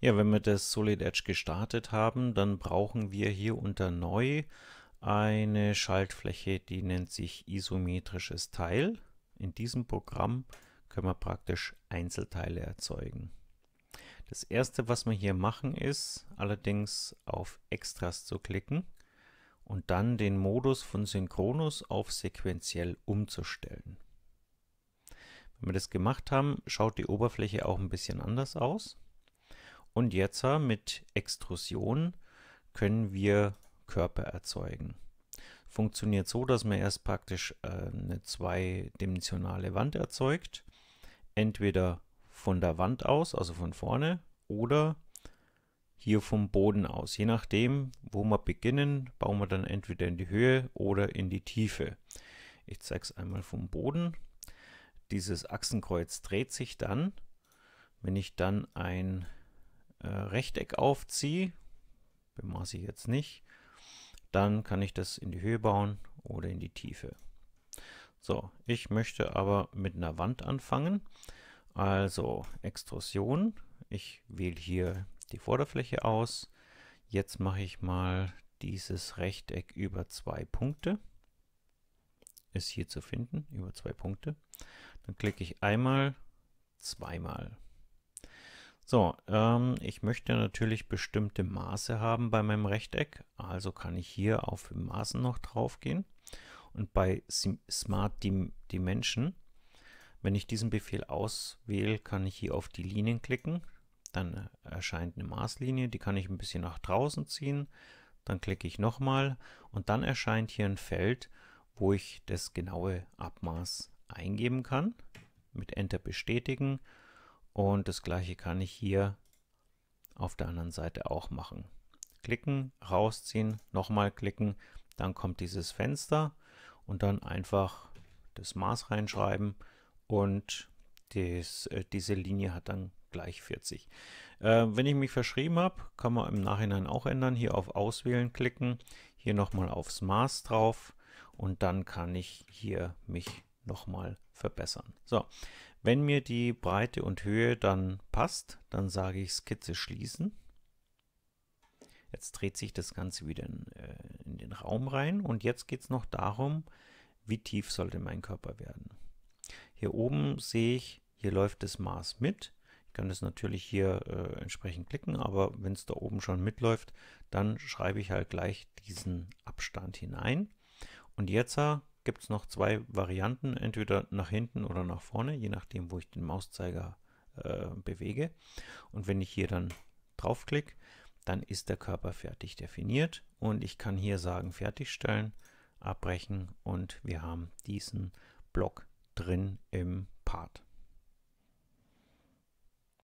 Ja, wenn wir das Solid Edge gestartet haben, dann brauchen wir hier unter Neu eine Schaltfläche, die nennt sich isometrisches Teil. In diesem Programm können wir praktisch Einzelteile erzeugen. Das erste, was wir hier machen, ist allerdings auf Extras zu klicken und dann den Modus von Synchronus auf sequenziell umzustellen. Wenn wir das gemacht haben, schaut die Oberfläche auch ein bisschen anders aus. Und jetzt äh, mit Extrusion können wir Körper erzeugen. Funktioniert so, dass man erst praktisch äh, eine zweidimensionale Wand erzeugt. Entweder von der Wand aus, also von vorne, oder hier vom Boden aus. Je nachdem, wo wir beginnen, bauen wir dann entweder in die Höhe oder in die Tiefe. Ich zeige es einmal vom Boden. Dieses Achsenkreuz dreht sich dann, wenn ich dann ein äh, Rechteck aufziehe, bemaße ich jetzt nicht, dann kann ich das in die Höhe bauen oder in die Tiefe. So, ich möchte aber mit einer Wand anfangen. Also Extrusion. Ich wähle hier die Vorderfläche aus. Jetzt mache ich mal dieses Rechteck über zwei Punkte. Ist hier zu finden, über zwei Punkte. Dann klicke ich einmal, zweimal. So, ähm, ich möchte natürlich bestimmte Maße haben bei meinem Rechteck, also kann ich hier auf Maßen noch drauf gehen. Und bei Smart Dimension, wenn ich diesen Befehl auswähle, kann ich hier auf die Linien klicken. Dann äh, erscheint eine Maßlinie, die kann ich ein bisschen nach draußen ziehen. Dann klicke ich nochmal und dann erscheint hier ein Feld, wo ich das genaue Abmaß eingeben kann. Mit Enter bestätigen und das gleiche kann ich hier auf der anderen Seite auch machen. Klicken, rausziehen, nochmal klicken, dann kommt dieses Fenster und dann einfach das Maß reinschreiben und des, äh, diese Linie hat dann gleich 40. Äh, wenn ich mich verschrieben habe, kann man im Nachhinein auch ändern. Hier auf Auswählen klicken, hier nochmal aufs Maß drauf und dann kann ich hier mich nochmal verbessern. So, wenn mir die Breite und Höhe dann passt, dann sage ich Skizze schließen. Jetzt dreht sich das Ganze wieder in, äh, in den Raum rein und jetzt geht es noch darum, wie tief sollte mein Körper werden. Hier oben sehe ich, hier läuft das Maß mit. Ich kann das natürlich hier äh, entsprechend klicken, aber wenn es da oben schon mitläuft, dann schreibe ich halt gleich diesen Abstand hinein. Und jetzt äh, gibt es noch zwei Varianten, entweder nach hinten oder nach vorne, je nachdem, wo ich den Mauszeiger äh, bewege. Und wenn ich hier dann draufklicke, dann ist der Körper fertig definiert und ich kann hier sagen fertigstellen, abbrechen und wir haben diesen Block drin im Part.